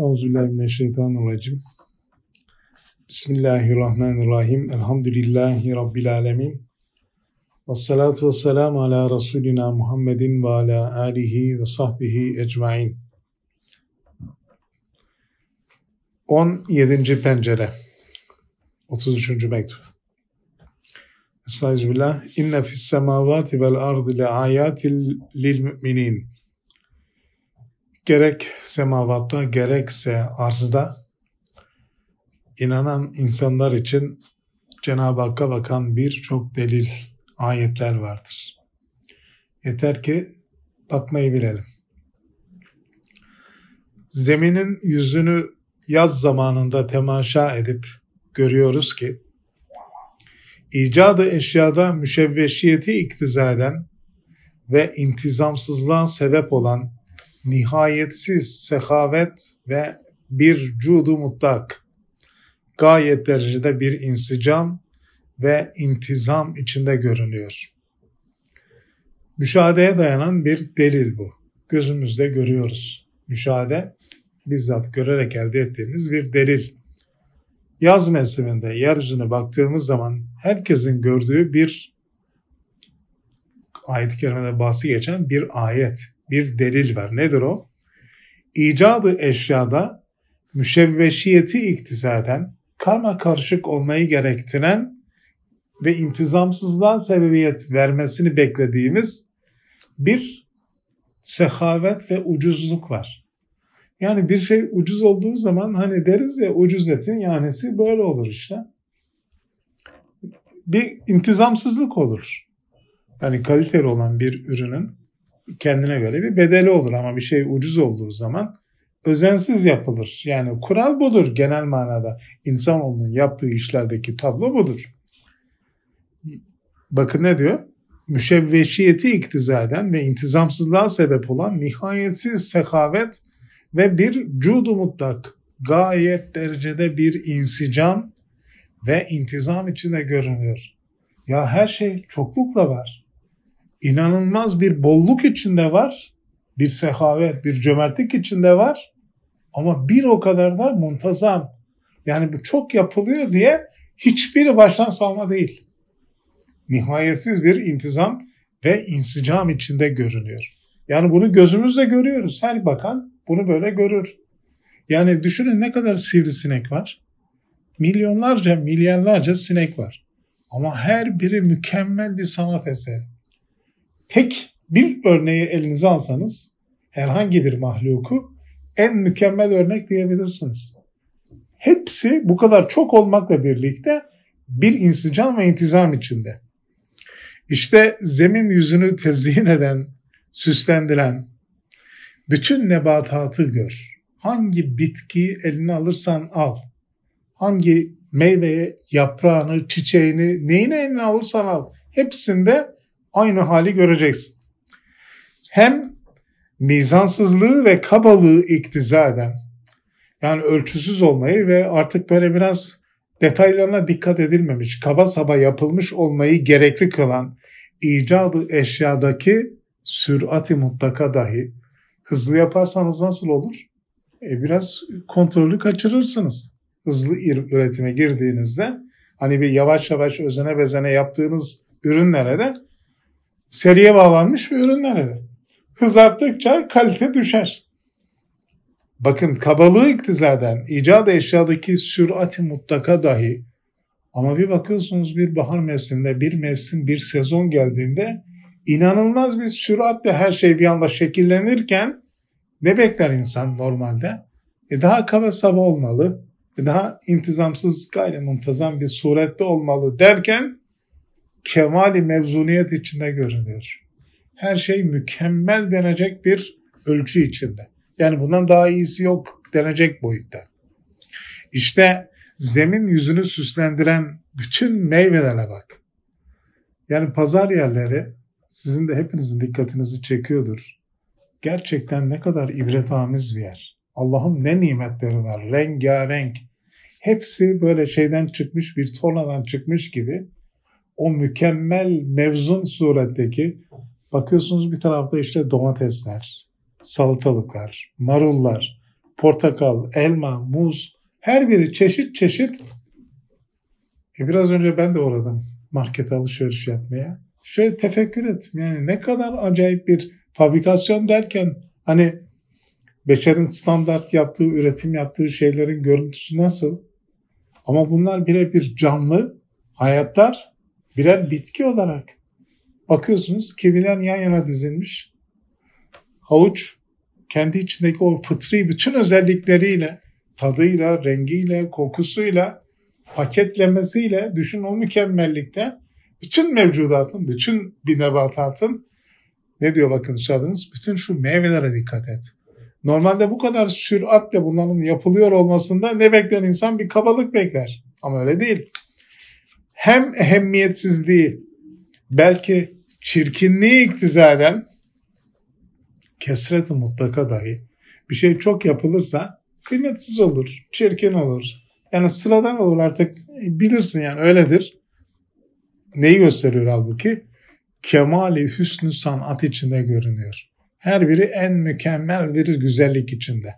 Euzubillahimineşşeytanirracim. Bismillahirrahmanirrahim. Elhamdülillahi Rabbil alemin. Ve salatu ve selamu ala Resulina Muhammedin ve ala alihi ve sahbihi ecmain. 17. pencere 33. mektup. Estağfirullah. İnne fis semavati vel ardı le ayatil lil müminin gerek semavatta gerekse arzda inanan insanlar için Cenab-ı Hakk'a bakan birçok delil, ayetler vardır. Yeter ki bakmayı bilelim. Zeminin yüzünü yaz zamanında temaşa edip görüyoruz ki icadı eşyada müşevveşiyeti iktiza eden ve intizamsızlığa sebep olan nihayetsiz sehavet ve bir cudu mutlak, gayet derecede bir insicam ve intizam içinde görünüyor. Müşahedeye dayanan bir delil bu. Gözümüzde görüyoruz. Müşahede bizzat görerek elde ettiğimiz bir delil. Yaz mevsiminde yeryüzüne baktığımız zaman herkesin gördüğü bir ayet-i kerimede bahsi geçen bir ayet bir delil ver. Nedir o? İcadı eşyada müşevveşiyeti iktisaden karma karışık olmayı gerektiren ve intizamsızlığa sebebiyet vermesini beklediğimiz bir sehavet ve ucuzluk var. Yani bir şey ucuz olduğu zaman hani deriz ya ucuz etin yanisi böyle olur işte. Bir intizamsızlık olur. Yani kaliteli olan bir ürünün kendine göre bir bedeli olur ama bir şey ucuz olduğu zaman özensiz yapılır. Yani kural budur genel manada. İnsanoğlunun yaptığı işlerdeki tablo budur. Bakın ne diyor? Müşevveşiyeti iktiza ve intizamsızlığa sebep olan nihayetsiz sekavet ve bir cudu mutlak gayet derecede bir insicam ve intizam içinde görünüyor. Ya her şey çoklukla var inanılmaz bir bolluk içinde var. Bir sehavet, bir cömertlik içinde var. Ama bir o kadar da muntazam. Yani bu çok yapılıyor diye hiçbir baştan savma değil. Nihayetsiz bir intizam ve insicam içinde görünüyor. Yani bunu gözümüzle görüyoruz. Her bakan bunu böyle görür. Yani düşünün ne kadar sivrisinek var. Milyonlarca, milyarlarca sinek var. Ama her biri mükemmel bir sanat eseri tek bir örneği elinize alsanız herhangi bir mahluku en mükemmel örnek diyebilirsiniz. Hepsi bu kadar çok olmakla birlikte bir insicam ve intizam içinde. İşte zemin yüzünü tezyin eden, süslendiren, bütün nebatatı gör. Hangi bitkiyi eline alırsan al. Hangi meyveye yaprağını, çiçeğini, neyini eline alırsan al. Hepsinde aynı hali göreceksin. Hem mizansızlığı ve kabalığı iktiza eden yani ölçüsüz olmayı ve artık böyle biraz detaylarına dikkat edilmemiş, kaba saba yapılmış olmayı gerekli kılan icadı eşyadaki sürati mutlaka dahi hızlı yaparsanız nasıl olur? E biraz kontrolü kaçırırsınız. Hızlı üretime girdiğinizde hani bir yavaş yavaş özene bezene yaptığınız ürünlere de seriye bağlanmış bir ürün nerede? Hız arttıkça kalite düşer. Bakın kabalığı iktizaden icat eşyadaki sürati mutlaka dahi ama bir bakıyorsunuz bir bahar mevsiminde bir mevsim bir sezon geldiğinde inanılmaz bir süratle her şey bir anda şekillenirken ne bekler insan normalde? E daha kaba saba olmalı, e daha intizamsız gayrimuntazam bir surette olmalı derken kemali mevzuniyet içinde görünüyor. Her şey mükemmel denecek bir ölçü içinde. Yani bundan daha iyisi yok denecek boyutta. İşte zemin yüzünü süslendiren bütün meyvelere bak. Yani pazar yerleri sizin de hepinizin dikkatinizi çekiyordur. Gerçekten ne kadar ibretiz bir yer. Allah'ın ne nimetleri var. Rengarenk. Hepsi böyle şeyden çıkmış, bir tornadan çıkmış gibi o mükemmel mevzun suretteki bakıyorsunuz bir tarafta işte domatesler, salatalıklar, marullar, portakal, elma, muz her biri çeşit çeşit. E biraz önce ben de uğradım market alışveriş yapmaya. Şöyle tefekkür ettim yani ne kadar acayip bir fabrikasyon derken hani beşerin standart yaptığı, üretim yaptığı şeylerin görüntüsü nasıl? Ama bunlar birebir canlı hayatlar birer bitki olarak bakıyorsunuz kiviler yan yana dizilmiş. Havuç kendi içindeki o fıtri bütün özellikleriyle, tadıyla, rengiyle, kokusuyla, paketlemesiyle, düşün o mükemmellikte bütün mevcudatın, bütün bir nebatatın ne diyor bakın üstadımız? Bütün şu meyvelere dikkat et. Normalde bu kadar süratle bunların yapılıyor olmasında ne bekler insan? Bir kabalık bekler. Ama öyle değil hem ehemmiyetsizliği belki çirkinliği iktiza eden kesret mutlaka dahi bir şey çok yapılırsa kıymetsiz olur, çirkin olur. Yani sıradan olur artık bilirsin yani öyledir. Neyi gösteriyor halbuki? Kemali hüsnü sanat içinde görünüyor. Her biri en mükemmel bir güzellik içinde.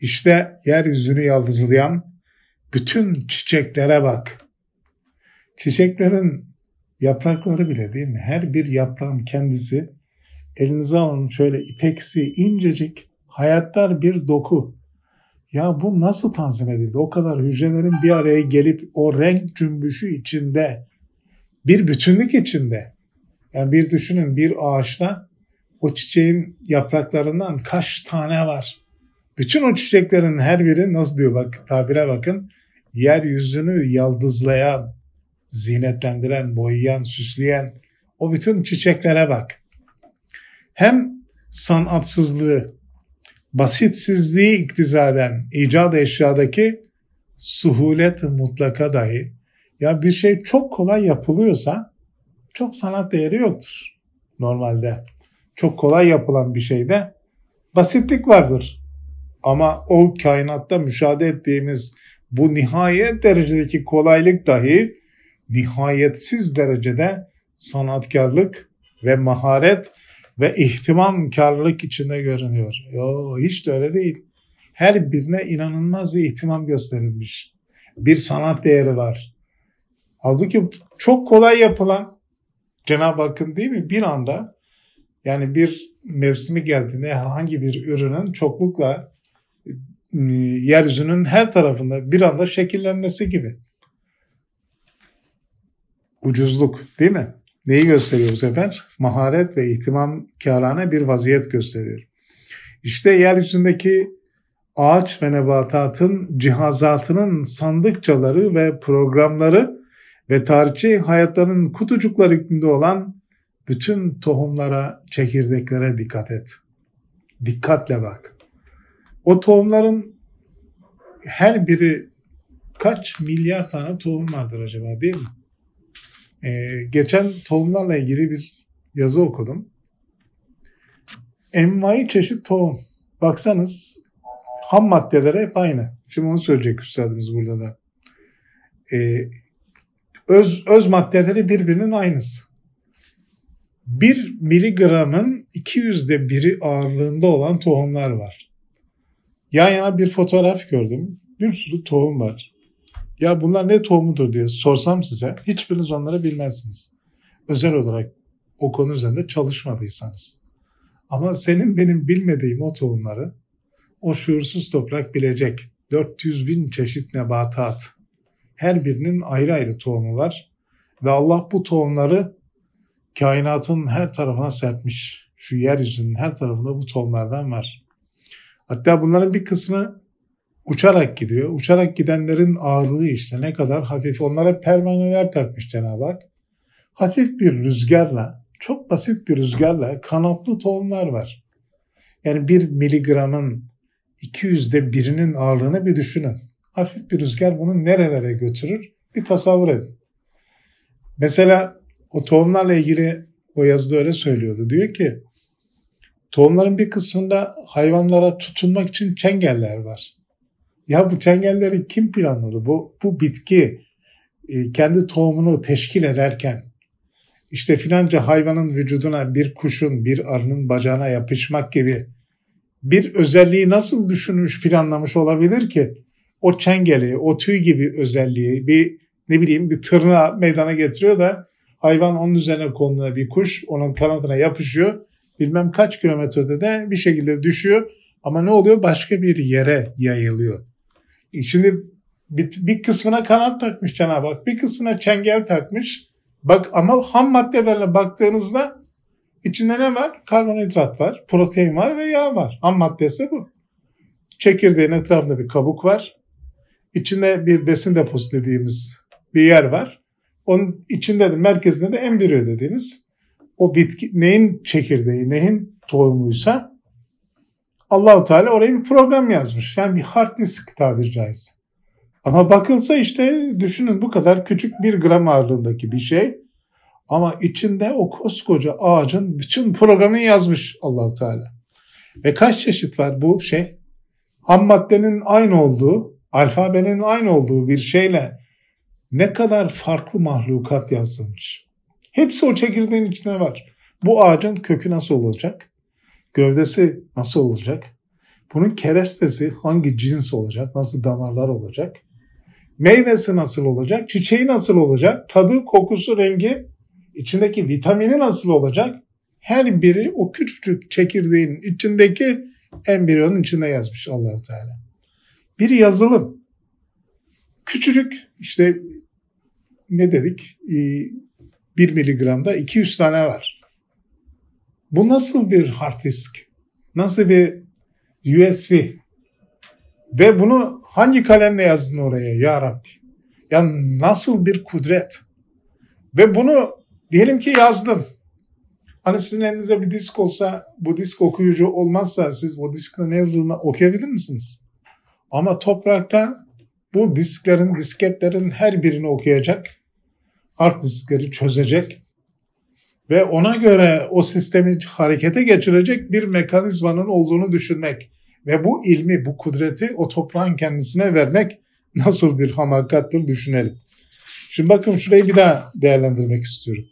İşte yeryüzünü yaldızlayan bütün çiçeklere bak. Çiçeklerin yaprakları bile değil mi? Her bir yaprağın kendisi elinize alın şöyle ipeksi incecik hayatlar bir doku. Ya bu nasıl tanzim edildi? O kadar hücrelerin bir araya gelip o renk cümbüşü içinde bir bütünlük içinde. Yani bir düşünün bir ağaçta o çiçeğin yapraklarından kaç tane var. Bütün o çiçeklerin her biri nasıl diyor bak tabire bakın yeryüzünü yaldızlayan zinetlendiren, boyayan, süsleyen o bütün çiçeklere bak. Hem sanatsızlığı, basitsizliği iktiza eden icat eşyadaki suhulet mutlaka dahi ya bir şey çok kolay yapılıyorsa çok sanat değeri yoktur normalde. Çok kolay yapılan bir şeyde basitlik vardır. Ama o kainatta müşahede ettiğimiz bu nihayet derecedeki kolaylık dahi nihayetsiz derecede sanatkarlık ve maharet ve ihtimamkarlık içinde görünüyor. Yo, hiç de öyle değil. Her birine inanılmaz bir ihtimam gösterilmiş. Bir sanat değeri var. Halbuki çok kolay yapılan Cenab-ı Hakk'ın değil mi bir anda yani bir mevsimi geldiğinde herhangi bir ürünün çoklukla e, yeryüzünün her tarafında bir anda şekillenmesi gibi ucuzluk değil mi? Neyi gösteriyor bu sefer? Maharet ve ihtimamkarane bir vaziyet gösteriyor. İşte yeryüzündeki ağaç ve nebatatın cihazatının sandıkçaları ve programları ve tarihçi hayatlarının kutucuklar hükmünde olan bütün tohumlara, çekirdeklere dikkat et. Dikkatle bak. O tohumların her biri kaç milyar tane tohum vardır acaba değil mi? Ee, geçen tohumlarla ilgili bir yazı okudum. Envai çeşit tohum. Baksanız ham maddeleri hep aynı. Şimdi onu söyleyecek üstadımız burada da. Ee, öz, öz maddeleri birbirinin aynısı. 1 miligramın 200'de biri ağırlığında olan tohumlar var. Yan yana bir fotoğraf gördüm. Bir sürü tohum var ya bunlar ne tohumudur diye sorsam size hiçbiriniz onları bilmezsiniz. Özel olarak o konu üzerinde çalışmadıysanız. Ama senin benim bilmediğim o tohumları o şuursuz toprak bilecek. 400 bin çeşit nebatat. Her birinin ayrı ayrı tohumu var. Ve Allah bu tohumları kainatın her tarafına serpmiş. Şu yeryüzünün her tarafında bu tohumlardan var. Hatta bunların bir kısmı uçarak gidiyor. Uçarak gidenlerin ağırlığı işte ne kadar hafif. Onlara pervaneler takmış Cenab-ı Hak. Hafif bir rüzgarla, çok basit bir rüzgarla kanatlı tohumlar var. Yani bir miligramın 200'de birinin ağırlığını bir düşünün. Hafif bir rüzgar bunu nerelere götürür bir tasavvur edin. Mesela o tohumlarla ilgili o yazıda öyle söylüyordu. Diyor ki tohumların bir kısmında hayvanlara tutunmak için çengeller var. Ya bu çengelleri kim planladı? Bu, bu bitki e, kendi tohumunu teşkil ederken işte filanca hayvanın vücuduna bir kuşun, bir arının bacağına yapışmak gibi bir özelliği nasıl düşünmüş, planlamış olabilir ki? O çengeli, o tüy gibi özelliği bir ne bileyim bir tırnağı meydana getiriyor da hayvan onun üzerine konduğu bir kuş onun kanadına yapışıyor. Bilmem kaç kilometrede de bir şekilde düşüyor ama ne oluyor? Başka bir yere yayılıyor. Şimdi bir, bir kısmına kanat takmış Cenab-ı Hak, bir kısmına çengel takmış. Bak ama ham maddelerle baktığınızda içinde ne var? Karbonhidrat var, protein var ve yağ var. Ham maddesi bu. Çekirdeğin etrafında bir kabuk var. İçinde bir besin deposu dediğimiz bir yer var. Onun içinde de merkezinde de embriyo dediğimiz o bitki neyin çekirdeği, neyin tohumuysa Allahu Teala oraya bir program yazmış. Yani bir hard disk tabir caizse. Ama bakılsa işte düşünün bu kadar küçük bir gram ağırlığındaki bir şey ama içinde o koskoca ağacın bütün programını yazmış Allahu Teala. Ve kaç çeşit var bu şey? Ham maddenin aynı olduğu, alfabenin aynı olduğu bir şeyle ne kadar farklı mahlukat yazılmış. Hepsi o çekirdeğin içine var. Bu ağacın kökü nasıl olacak? Gövdesi nasıl olacak? Bunun kerestesi hangi cins olacak? Nasıl damarlar olacak? Meyvesi nasıl olacak? Çiçeği nasıl olacak? Tadı, kokusu, rengi, içindeki vitamini nasıl olacak? Her biri o küçücük çekirdeğin içindeki embriyonun içinde yazmış allah Teala. Bir yazılım. Küçücük işte ne dedik? 1 ee, miligramda 200 tane var. Bu nasıl bir hard disk? Nasıl bir USB? Ve bunu hangi kalemle yazdın oraya ya Rabbi? ya nasıl bir kudret? Ve bunu diyelim ki yazdın. Hani sizin elinize bir disk olsa bu disk okuyucu olmazsa siz bu diskle ne yazıldığını okuyabilir misiniz? Ama toprakta bu disklerin, disketlerin her birini okuyacak, hard diskleri çözecek ve ona göre o sistemi harekete geçirecek bir mekanizmanın olduğunu düşünmek ve bu ilmi, bu kudreti o toprağın kendisine vermek nasıl bir hamakattır düşünelim. Şimdi bakın şurayı bir daha değerlendirmek istiyorum.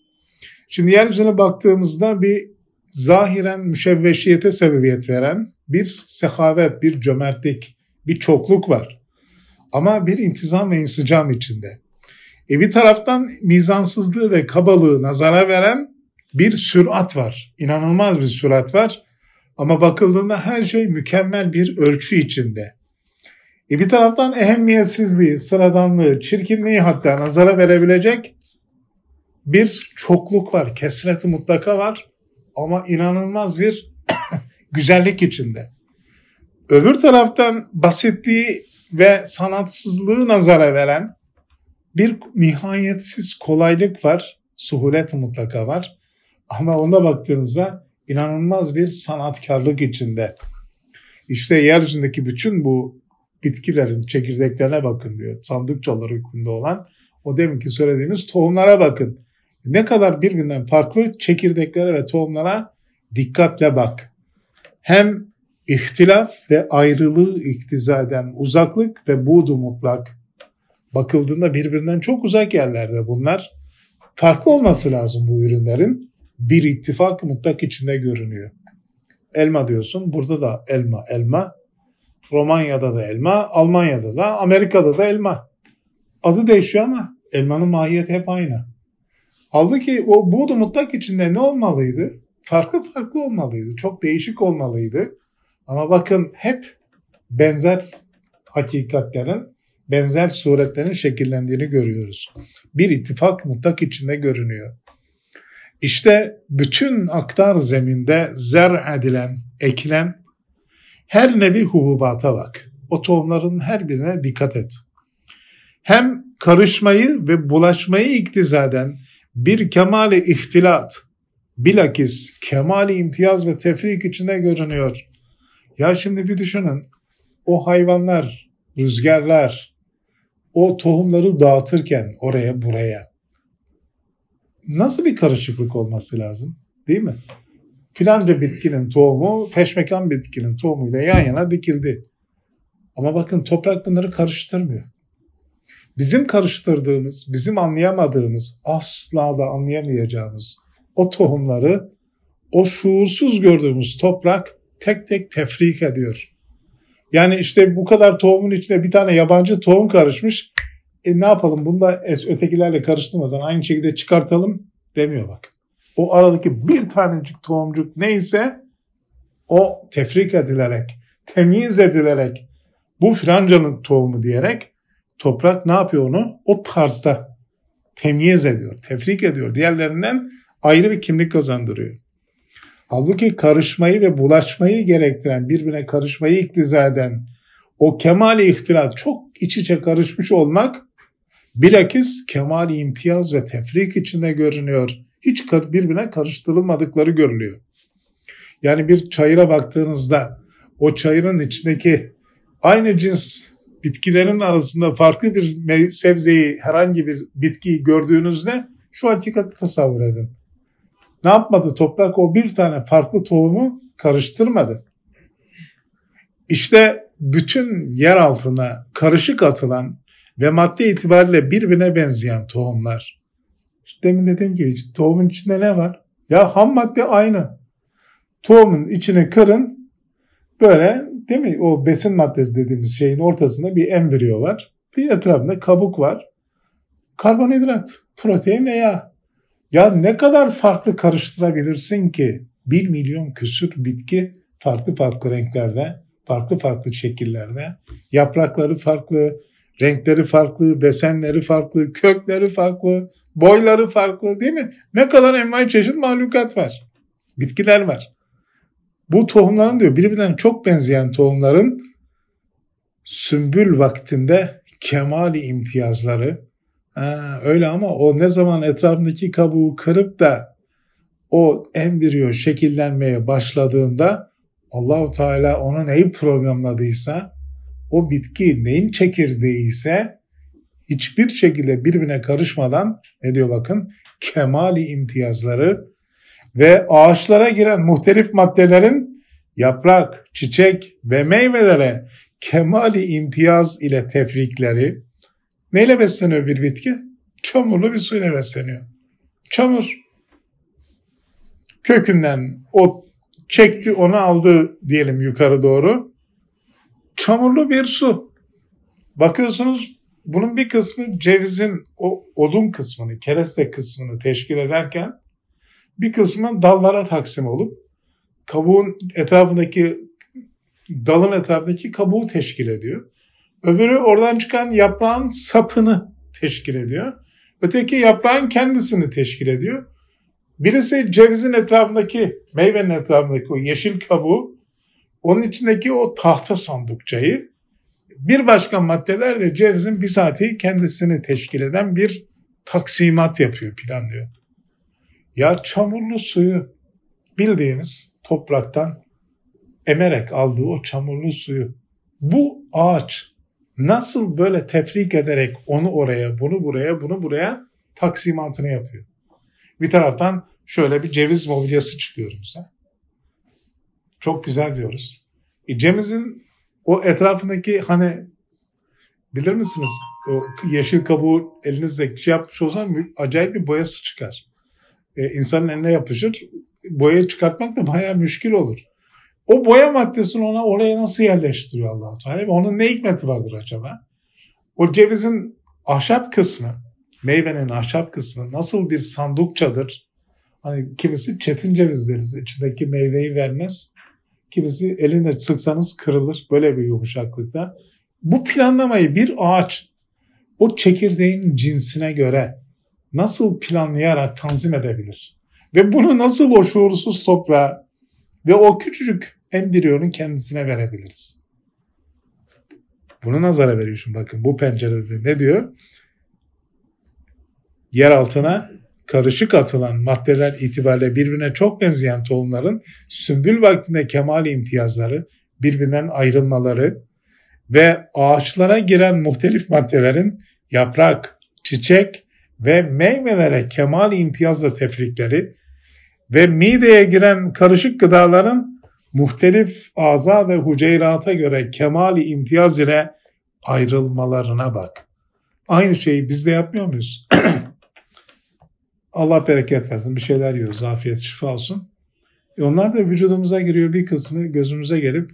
Şimdi yeryüzüne baktığımızda bir zahiren müşevveşiyete sebebiyet veren bir sehavet, bir cömertlik, bir çokluk var. Ama bir intizam ve insicam içinde. E bir taraftan mizansızlığı ve kabalığı nazara veren bir sürat var. İnanılmaz bir sürat var. Ama bakıldığında her şey mükemmel bir ölçü içinde. E bir taraftan ehemmiyetsizliği, sıradanlığı, çirkinliği hatta nazara verebilecek bir çokluk var. Kesreti mutlaka var ama inanılmaz bir güzellik içinde. Öbür taraftan basitliği ve sanatsızlığı nazara veren bir nihayetsiz kolaylık var, suhulet mutlaka var. Ama onda baktığınızda inanılmaz bir sanatkarlık içinde. İşte yeryüzündeki bütün bu bitkilerin çekirdeklerine bakın diyor. Sandıkçalar hükmünde olan o deminki söylediğimiz tohumlara bakın. Ne kadar birbirinden farklı çekirdeklere ve tohumlara dikkatle bak. Hem ihtilaf ve ayrılığı iktiza eden uzaklık ve buğdu mutlak. Bakıldığında birbirinden çok uzak yerlerde bunlar. Farklı olması lazım bu ürünlerin bir ittifak mutlak içinde görünüyor. Elma diyorsun, burada da elma, elma. Romanya'da da elma, Almanya'da da, Amerika'da da elma. Adı değişiyor ama elmanın mahiyeti hep aynı. Halbuki o Buğdu mutlak içinde ne olmalıydı? Farklı farklı olmalıydı. Çok değişik olmalıydı. Ama bakın hep benzer hakikatlerin, benzer suretlerin şekillendiğini görüyoruz. Bir ittifak mutlak içinde görünüyor. İşte bütün aktar zeminde zer edilen, ekilen her nevi hububata bak. O tohumların her birine dikkat et. Hem karışmayı ve bulaşmayı iktizaden bir kemali ihtilat, bilakis kemali imtiyaz ve tefrik içinde görünüyor. Ya şimdi bir düşünün, o hayvanlar, rüzgarlar, o tohumları dağıtırken oraya buraya nasıl bir karışıklık olması lazım değil mi? Filanca bitkinin tohumu feşmekan bitkinin tohumuyla yan yana dikildi. Ama bakın toprak bunları karıştırmıyor. Bizim karıştırdığımız, bizim anlayamadığımız, asla da anlayamayacağımız o tohumları o şuursuz gördüğümüz toprak tek tek tefrik ediyor. Yani işte bu kadar tohumun içine bir tane yabancı tohum karışmış e, ne yapalım bunu da es, ötekilerle karıştırmadan aynı şekilde çıkartalım demiyor bak. O aradaki bir tanecik tohumcuk neyse o tefrik edilerek, temiz edilerek bu filancanın tohumu diyerek toprak ne yapıyor onu? O tarzda temiz ediyor, tefrik ediyor. Diğerlerinden ayrı bir kimlik kazandırıyor. Halbuki karışmayı ve bulaşmayı gerektiren, birbirine karışmayı iktiza eden o Kemal ihtilal çok iç içe karışmış olmak Bilakis kemal imtiyaz ve tefrik içinde görünüyor. Hiç birbirine karıştırılmadıkları görülüyor. Yani bir çayıra baktığınızda o çayırın içindeki aynı cins bitkilerin arasında farklı bir sebzeyi, herhangi bir bitkiyi gördüğünüzde şu hakikati tasavvur edin. Ne yapmadı toprak? O bir tane farklı tohumu karıştırmadı. İşte bütün yer altına karışık atılan ve madde itibariyle birbirine benzeyen tohumlar. İşte demin dedim ki, tohumun içinde ne var? Ya ham madde aynı. Tohumun içine kırın böyle değil mi o besin maddesi dediğimiz şeyin ortasında bir embriyo var. Bir etrafında kabuk var. Karbonhidrat, protein ve yağ. Ya ne kadar farklı karıştırabilirsin ki? Bir milyon küsür bitki farklı farklı renklerde, farklı farklı şekillerde, yaprakları farklı, Renkleri farklı, desenleri farklı, kökleri farklı, boyları farklı değil mi? Ne kadar envai çeşit mahlukat var. Bitkiler var. Bu tohumların diyor birbirinden çok benzeyen tohumların sümbül vaktinde kemali imtiyazları. Ha, öyle ama o ne zaman etrafındaki kabuğu kırıp da o embriyo şekillenmeye başladığında Allahu Teala ona neyi programladıysa o bitki neyin çekirdeği ise hiçbir şekilde birbirine karışmadan ne diyor bakın kemali imtiyazları ve ağaçlara giren muhtelif maddelerin yaprak, çiçek ve meyvelere kemali imtiyaz ile tefrikleri neyle besleniyor bir bitki? Çamurlu bir suyla besleniyor. Çamur. Kökünden o çekti onu aldı diyelim yukarı doğru çamurlu bir su. Bakıyorsunuz bunun bir kısmı cevizin o odun kısmını, kereste kısmını teşkil ederken bir kısmı dallara taksim olup kabuğun etrafındaki dalın etrafındaki kabuğu teşkil ediyor. Öbürü oradan çıkan yaprağın sapını teşkil ediyor. Öteki yaprağın kendisini teşkil ediyor. Birisi cevizin etrafındaki, meyvenin etrafındaki o yeşil kabuğu onun içindeki o tahta sandıkçayı bir başka maddelerle de bir bizatihi kendisini teşkil eden bir taksimat yapıyor, planlıyor. Ya çamurlu suyu bildiğimiz topraktan emerek aldığı o çamurlu suyu bu ağaç nasıl böyle tefrik ederek onu oraya, bunu buraya, bunu buraya taksimatını yapıyor. Bir taraftan şöyle bir ceviz mobilyası çıkıyorum mesela. Çok güzel diyoruz. E, Cemiz'in o etrafındaki hani bilir misiniz o yeşil kabuğu elinizle şey yapmış olsan acayip bir boyası çıkar. E, insanın eline yapışır. Boyayı çıkartmak da bayağı müşkil olur. O boya maddesini ona oraya nasıl yerleştiriyor Allah-u Teala? Onun ne hikmeti vardır acaba? O cevizin ahşap kısmı, meyvenin ahşap kısmı nasıl bir sandukçadır? Hani kimisi çetin ceviz deriz. İçindeki meyveyi vermez. Kimisi elinde sıksanız kırılır böyle bir yumuşaklıkta. Bu planlamayı bir ağaç o çekirdeğin cinsine göre nasıl planlayarak tanzim edebilir? Ve bunu nasıl o şuursuz toprağa ve o küçücük embriyonun kendisine verebiliriz? Bunu nazara veriyorsun bakın bu pencerede ne diyor? Yer altına karışık atılan maddeler itibariyle birbirine çok benzeyen tohumların sümbül vaktinde kemal imtiyazları, birbirinden ayrılmaları ve ağaçlara giren muhtelif maddelerin yaprak, çiçek ve meyvelere kemal imtiyazla tefrikleri ve mideye giren karışık gıdaların muhtelif aza ve hüceyrata göre kemali imtiyaz ile ayrılmalarına bak. Aynı şeyi biz de yapmıyor muyuz? Allah bereket versin. Bir şeyler yiyoruz. Afiyet, şifa olsun. E onlar da vücudumuza giriyor. Bir kısmı gözümüze gelip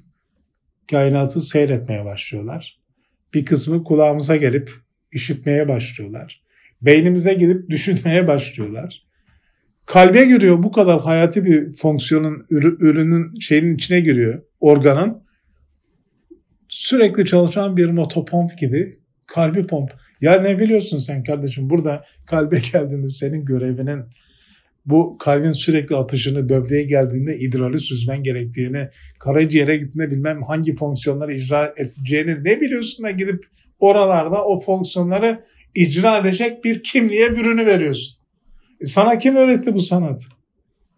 kainatı seyretmeye başlıyorlar. Bir kısmı kulağımıza gelip işitmeye başlıyorlar. Beynimize gidip düşünmeye başlıyorlar. Kalbe giriyor bu kadar hayati bir fonksiyonun, ürünün şeyin içine giriyor, organın. Sürekli çalışan bir motopomp gibi kalbi pomp. Ya ne biliyorsun sen kardeşim burada kalbe geldiğinde senin görevinin bu kalbin sürekli atışını böbreğe geldiğinde idrarı süzmen gerektiğini, karaciğere gittiğinde bilmem hangi fonksiyonları icra edeceğini ne biliyorsun da gidip oralarda o fonksiyonları icra edecek bir kimliğe bürünü veriyorsun. E sana kim öğretti bu sanatı?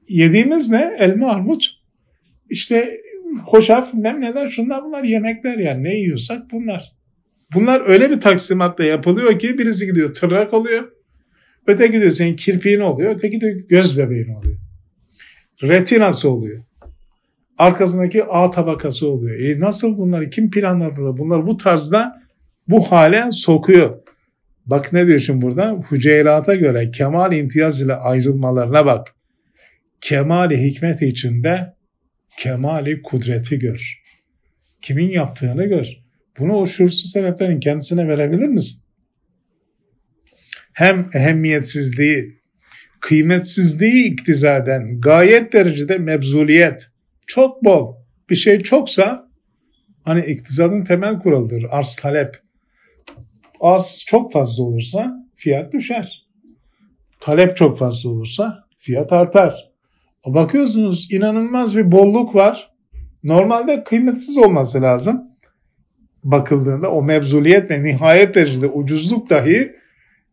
Yediğimiz ne? Elma armut. İşte hoşaf, memneler şunlar bunlar yemekler yani ne yiyorsak bunlar. Bunlar öyle bir taksimatla yapılıyor ki birisi gidiyor tırnak oluyor. Öteki gidiyor senin kirpiğin oluyor. Öteki de göz bebeğin oluyor. Retinası oluyor. Arkasındaki A tabakası oluyor. E nasıl bunları kim planladı da bunlar bu tarzda bu hale sokuyor. Bak ne diyor şimdi burada? Hüceyrata göre kemal imtiyaz ile ayrılmalarına bak. Kemali hikmet içinde kemali kudreti gör. Kimin yaptığını gör. Bunu o şuursuz sebeplerin kendisine verebilir misin? Hem ehemmiyetsizliği, kıymetsizliği iktizaden gayet derecede mebzuliyet, çok bol, bir şey çoksa hani iktizadın temel kuralıdır arz talep. Arz çok fazla olursa fiyat düşer. Talep çok fazla olursa fiyat artar. Bakıyorsunuz inanılmaz bir bolluk var. Normalde kıymetsiz olması lazım bakıldığında o mevzuliyet ve nihayet derecede ucuzluk dahi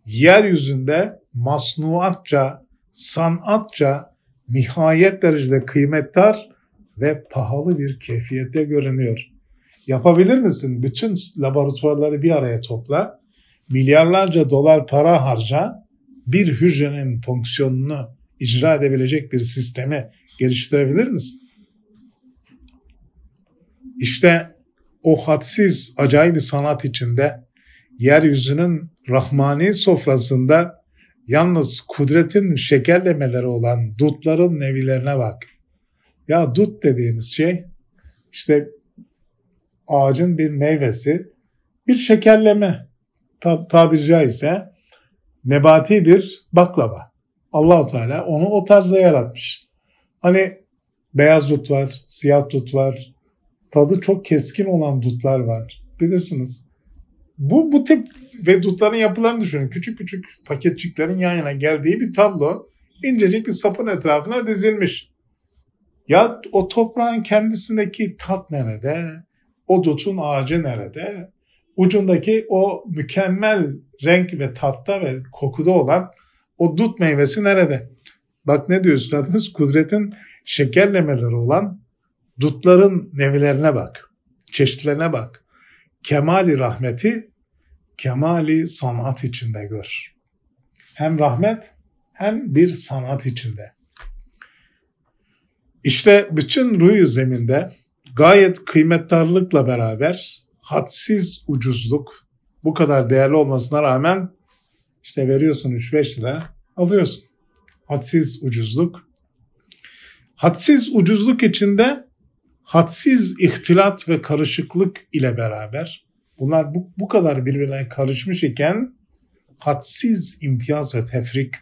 yeryüzünde masnuatça, sanatça nihayet derecede kıymetdar ve pahalı bir keyfiyette görünüyor. Yapabilir misin? Bütün laboratuvarları bir araya topla, milyarlarca dolar para harca, bir hücrenin fonksiyonunu icra edebilecek bir sistemi geliştirebilir misin? İşte o hadsiz acayip sanat içinde yeryüzünün rahmani sofrasında yalnız kudretin şekerlemeleri olan dutların nevilerine bak. Ya dut dediğiniz şey işte ağacın bir meyvesi bir şekerleme tab tabiri caizse nebati bir baklava. Allahu Teala onu o tarzda yaratmış. Hani beyaz dut var, siyah dut var, tadı çok keskin olan dutlar var. Bilirsiniz. Bu, bu tip ve dutların yapılarını düşünün. Küçük küçük paketçiklerin yan yana geldiği bir tablo incecik bir sapın etrafına dizilmiş. Ya o toprağın kendisindeki tat nerede? O dutun ağacı nerede? Ucundaki o mükemmel renk ve tatta ve kokuda olan o dut meyvesi nerede? Bak ne diyor üstadımız? Kudretin şekerlemeleri olan Dutların nevilerine bak, çeşitlerine bak. Kemali rahmeti, kemali sanat içinde gör. Hem rahmet hem bir sanat içinde. İşte bütün ruhu zeminde gayet kıymetdarlıkla beraber hadsiz ucuzluk bu kadar değerli olmasına rağmen işte veriyorsun 3-5 lira alıyorsun. Hadsiz ucuzluk. Hadsiz ucuzluk içinde hadsiz ihtilat ve karışıklık ile beraber bunlar bu, bu kadar birbirine karışmış iken hadsiz imtiyaz ve tefrik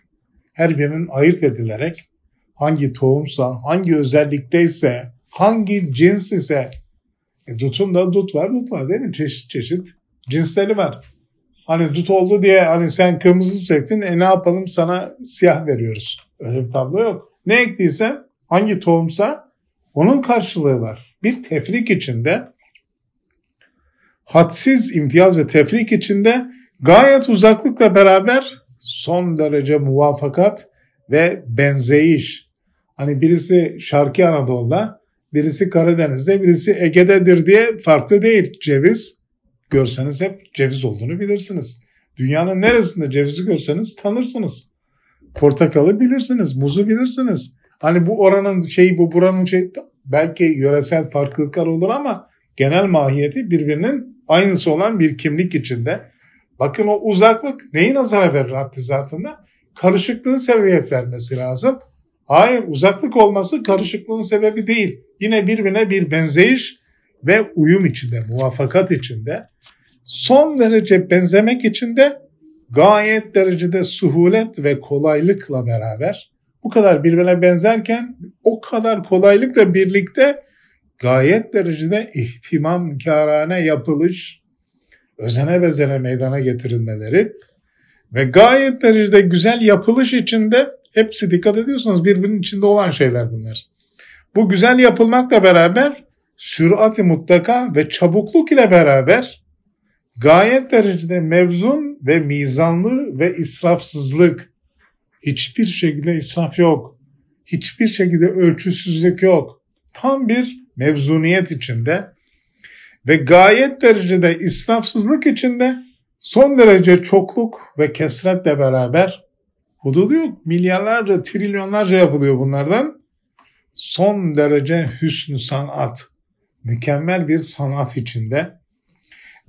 her birinin ayırt edilerek hangi tohumsa, hangi özellikteyse, hangi cins ise e, dutun da dut var, dut var değil mi? Çeşit çeşit cinsleri var. Hani dut oldu diye hani sen kırmızı dut ektin e ne yapalım sana siyah veriyoruz. Öyle bir tablo yok. Ne ektiyse hangi tohumsa onun karşılığı var. Bir tefrik içinde hadsiz imtiyaz ve tefrik içinde gayet uzaklıkla beraber son derece muvafakat ve benzeyiş. Hani birisi Şarkı Anadolu'da, birisi Karadeniz'de, birisi Ege'dedir diye farklı değil. Ceviz görseniz hep ceviz olduğunu bilirsiniz. Dünyanın neresinde cevizi görseniz tanırsınız. Portakalı bilirsiniz, muzu bilirsiniz. Hani bu oranın şeyi bu buranın şey belki yöresel farklılıklar olur ama genel mahiyeti birbirinin aynısı olan bir kimlik içinde. Bakın o uzaklık neyi nazara verir haddi zatında? Karışıklığın seviyet vermesi lazım. Hayır uzaklık olması karışıklığın sebebi değil. Yine birbirine bir benzeyiş ve uyum içinde, muvaffakat içinde. Son derece benzemek içinde gayet derecede suhulet ve kolaylıkla beraber bu kadar birbirine benzerken o kadar kolaylıkla birlikte gayet derecede ihtimam ihtimamkarane yapılış, özene bezene meydana getirilmeleri ve gayet derecede güzel yapılış içinde hepsi dikkat ediyorsanız birbirinin içinde olan şeyler bunlar. Bu güzel yapılmakla beraber sürati mutlaka ve çabukluk ile beraber gayet derecede mevzun ve mizanlı ve israfsızlık Hiçbir şekilde israf yok. Hiçbir şekilde ölçüsüzlük yok. Tam bir mevzuniyet içinde ve gayet derecede israfsızlık içinde son derece çokluk ve kesretle beraber hududu yok. Milyarlarca, trilyonlarca yapılıyor bunlardan. Son derece hüsnü sanat, mükemmel bir sanat içinde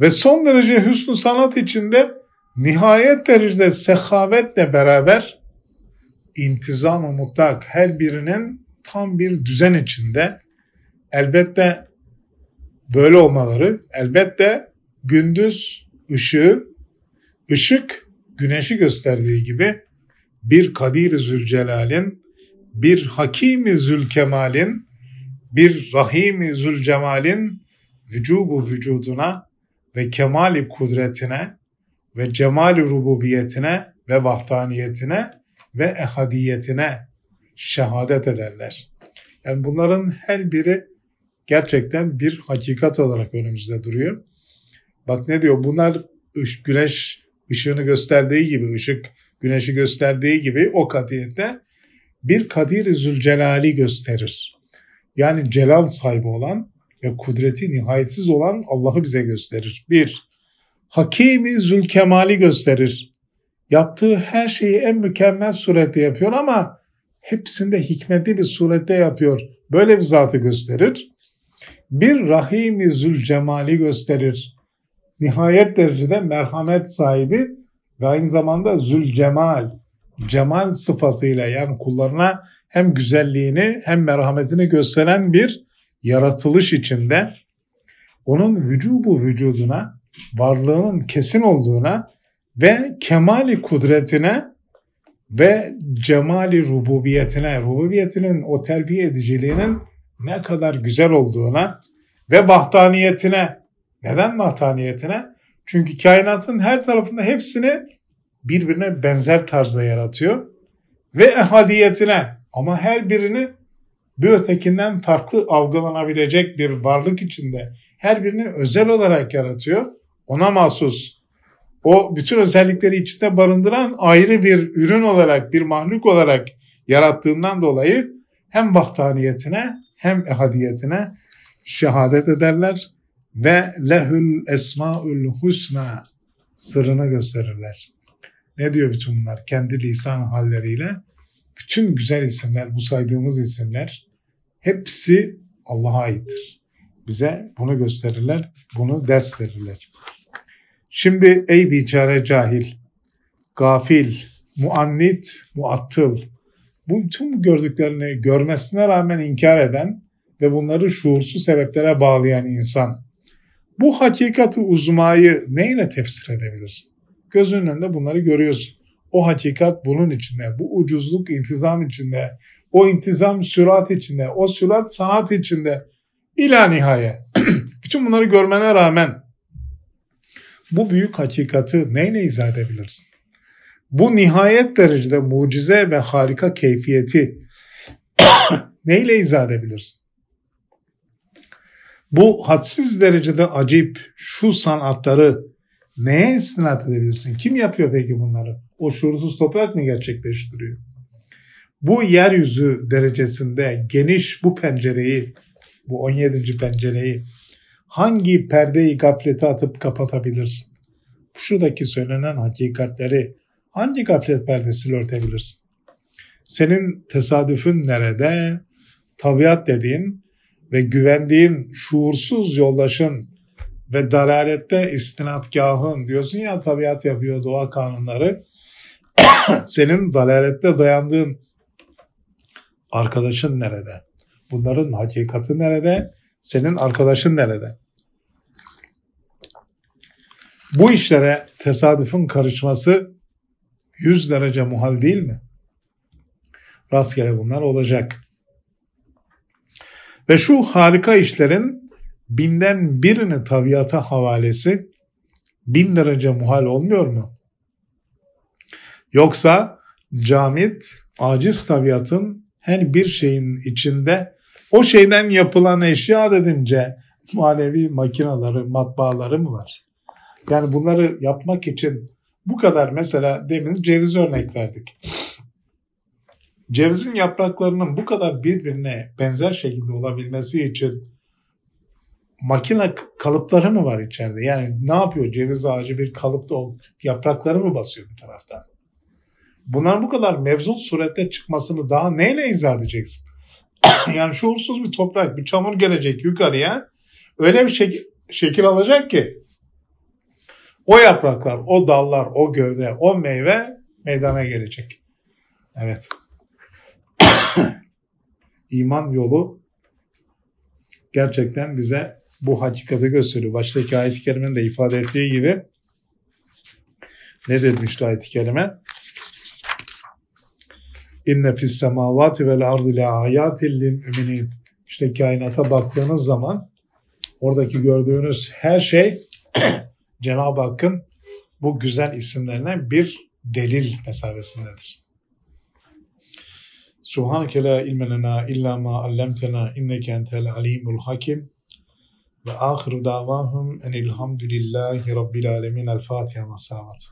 ve son derece hüsnü sanat içinde nihayet derecede sehavetle beraber intizam mutlak her birinin tam bir düzen içinde elbette böyle olmaları elbette gündüz ışığı ışık güneşi gösterdiği gibi bir Kadir-i Zülcelal'in bir Hakimi Zülkemal'in bir Rahimi Zülcemal'in vücubu vücuduna ve kemali kudretine ve cemali rububiyetine ve vahdaniyetine ve ehadiyetine şehadet ederler. Yani bunların her biri gerçekten bir hakikat olarak önümüzde duruyor. Bak ne diyor bunlar güneş ışığını gösterdiği gibi, ışık güneşi gösterdiği gibi o kadiyette bir Kadir-i Zülcelal'i gösterir. Yani celal sahibi olan ve kudreti nihayetsiz olan Allah'ı bize gösterir. Bir, Hakimi Zülkemal'i gösterir. Yaptığı her şeyi en mükemmel surette yapıyor ama hepsinde hikmetli bir surette yapıyor. Böyle bir zatı gösterir. Bir Rahim-i Zülcemal'i gösterir. Nihayet derecede merhamet sahibi ve aynı zamanda Zülcemal, cemal sıfatıyla yani kullarına hem güzelliğini hem merhametini gösteren bir yaratılış içinde onun vücubu vücuduna, varlığının kesin olduğuna ve kemali kudretine ve cemali rububiyetine, rububiyetinin o terbiye ediciliğinin ne kadar güzel olduğuna ve bahtaniyetine. Neden bahtaniyetine? Çünkü kainatın her tarafında hepsini birbirine benzer tarzda yaratıyor. Ve ehadiyetine ama her birini bir ötekinden farklı algılanabilecek bir varlık içinde her birini özel olarak yaratıyor. Ona mahsus o bütün özellikleri içinde barındıran ayrı bir ürün olarak, bir mahluk olarak yarattığından dolayı hem vahdaniyetine hem ehadiyetine şehadet ederler ve lehül esmaül husna sırrını gösterirler. Ne diyor bütün bunlar? Kendi lisan halleriyle bütün güzel isimler, bu saydığımız isimler hepsi Allah'a aittir. Bize bunu gösterirler, bunu ders verirler. Şimdi ey biçare cahil, gafil, muannit, muattıl, bu tüm gördüklerini görmesine rağmen inkar eden ve bunları şuursuz sebeplere bağlayan insan, bu hakikati uzmayı neyle tefsir edebilirsin? Gözünün önünde bunları görüyorsun. O hakikat bunun içinde, bu ucuzluk intizam içinde, o intizam sürat içinde, o sürat sanat içinde, ila nihaya. Bütün bunları görmene rağmen bu büyük hakikati neyle izah edebilirsin? Bu nihayet derecede mucize ve harika keyfiyeti neyle izah edebilirsin? Bu hadsiz derecede acip şu sanatları neye istinat edebilirsin? Kim yapıyor peki bunları? O şuursuz toprak mı gerçekleştiriyor? Bu yeryüzü derecesinde geniş bu pencereyi, bu 17. pencereyi hangi perdeyi gaflete atıp kapatabilirsin? Şuradaki söylenen hakikatleri hangi gaflet perdesiyle örtebilirsin? Senin tesadüfün nerede? Tabiat dediğin ve güvendiğin şuursuz yoldaşın ve dalalette istinadgahın diyorsun ya tabiat yapıyor doğa kanunları. Senin dalalette dayandığın arkadaşın nerede? Bunların hakikati nerede? Senin arkadaşın nerede? Bu işlere tesadüfün karışması yüz derece muhal değil mi? Rastgele bunlar olacak. Ve şu harika işlerin binden birini tabiata havalesi bin derece muhal olmuyor mu? Yoksa camit aciz tabiatın her bir şeyin içinde o şeyden yapılan eşya dedince manevi makinaları, matbaaları mı var? Yani bunları yapmak için bu kadar mesela demin ceviz örnek verdik. Cevizin yapraklarının bu kadar birbirine benzer şekilde olabilmesi için makine kalıpları mı var içeride? Yani ne yapıyor ceviz ağacı bir kalıpta o yaprakları mı basıyor bu taraftan? Bunların bu kadar mevzul surette çıkmasını daha neyle izah edeceksin? yani şuursuz bir toprak, bir çamur gelecek yukarıya. Öyle bir şekil, şekil alacak ki o yapraklar, o dallar, o gövde, o meyve meydana gelecek. Evet. İman yolu gerçekten bize bu hakikati gösteriyor. Baştaki ayet-i kerimenin de ifade ettiği gibi ne demişti ayet-i kerime? İnne fis semavati vel ardı le ayatil lil İşte kainata baktığınız zaman oradaki gördüğünüz her şey Cenab-ı Hakk'ın bu güzel isimlerine bir delil mesafesindedir. Subhaneke la ilme lena illa ma allamtena inneke entel alimul hakim ve ahiru davahum ilhamdülillahi rabbil alemin el Fatiha masavat.